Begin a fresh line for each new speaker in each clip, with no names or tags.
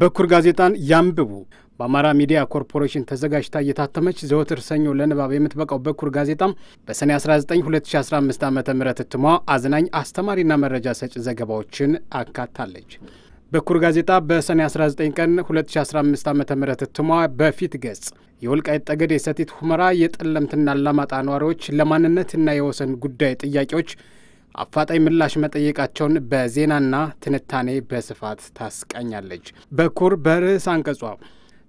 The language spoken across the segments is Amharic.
በኩር ጋዜጣን ያንብቡ። በአማራ ሚዲያ ኮርፖሬሽን ተዘጋጅታ እየታተመች ዘወትር ሰኞ ለንባብ የምትበቃው በኩር ጋዜጣም በሰኔ 19 2015 ዓ ም እትሟ አዝናኝ አስተማሪና መረጃ ሰጭ ዘገባዎችን አካታለች። በኩር ጋዜጣ በሰኔ 19 ቀን 2015 ዓ ም እትሟ በፊት ገጽ የወልቃይት ጠገዴ፣ የሰቲት ሁመራ፣ የጠለምትና አላማጣ ነዋሪዎች ለማንነትና የወሰን ጉዳይ ጥያቄዎች አፋጣኝ ምላሽ መጠየቃቸውን በዜናና ትንታኔ በስፋት ታስቃኛለች። በኩር በርዕስ አንቀጿ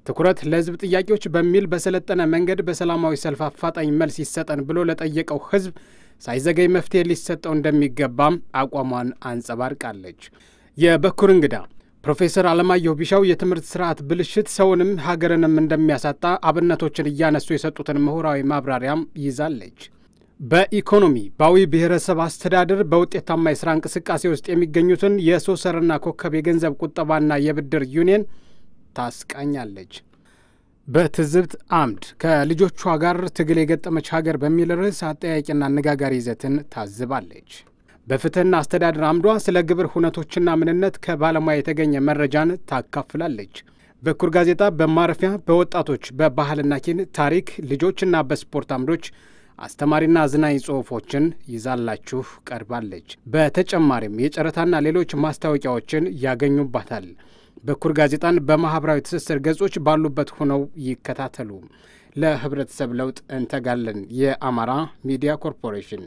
ትኩረት ለህዝብ ጥያቄዎች በሚል በሰለጠነ መንገድ በሰላማዊ ሰልፍ አፋጣኝ መልስ ይሰጠን ብሎ ለጠየቀው ህዝብ ሳይዘገይ መፍትሄ ሊሰጠው እንደሚገባም አቋሟን አንጸባርቃለች። የበኩር እንግዳ ፕሮፌሰር አለማየሁ ቢሻው የትምህርት ስርዓት ብልሽት ሰውንም ሀገርንም እንደሚያሳጣ አብነቶችን እያነሱ የሰጡትን ምሁራዊ ማብራሪያም ይዛለች። በኢኮኖሚ በአዊ ብሔረሰብ አስተዳደር በውጤታማ የስራ እንቅስቃሴ ውስጥ የሚገኙትን የሶሰርና ኮከብ የገንዘብ ቁጠባና የብድር ዩኒየን ታስቃኛለች። በትዝብት አምድ ከልጆቿ ጋር ትግል የገጠመች ሀገር በሚል ርዕስ አጠያቂና አነጋጋሪ ይዘትን ታዝባለች። በፍትህና አስተዳደር አምዷ ስለ ግብር ሁነቶችና ምንነት ከባለሙያ የተገኘ መረጃን ታካፍላለች። በኩር ጋዜጣ በማረፊያ በወጣቶች በባህልና ኪን ታሪክ ልጆችና በስፖርት አምዶች አስተማሪና አዝናኝ ጽሁፎችን ይዛላችሁ ቀርባለች። በተጨማሪም የጨረታና ሌሎች ማስታወቂያዎችን ያገኙባታል። በኩር ጋዜጣን በማህበራዊ ትስስር ገጾች ባሉበት ሆነው ይከታተሉ። ለህብረተሰብ ለውጥ እንተጋለን። የአማራ ሚዲያ ኮርፖሬሽን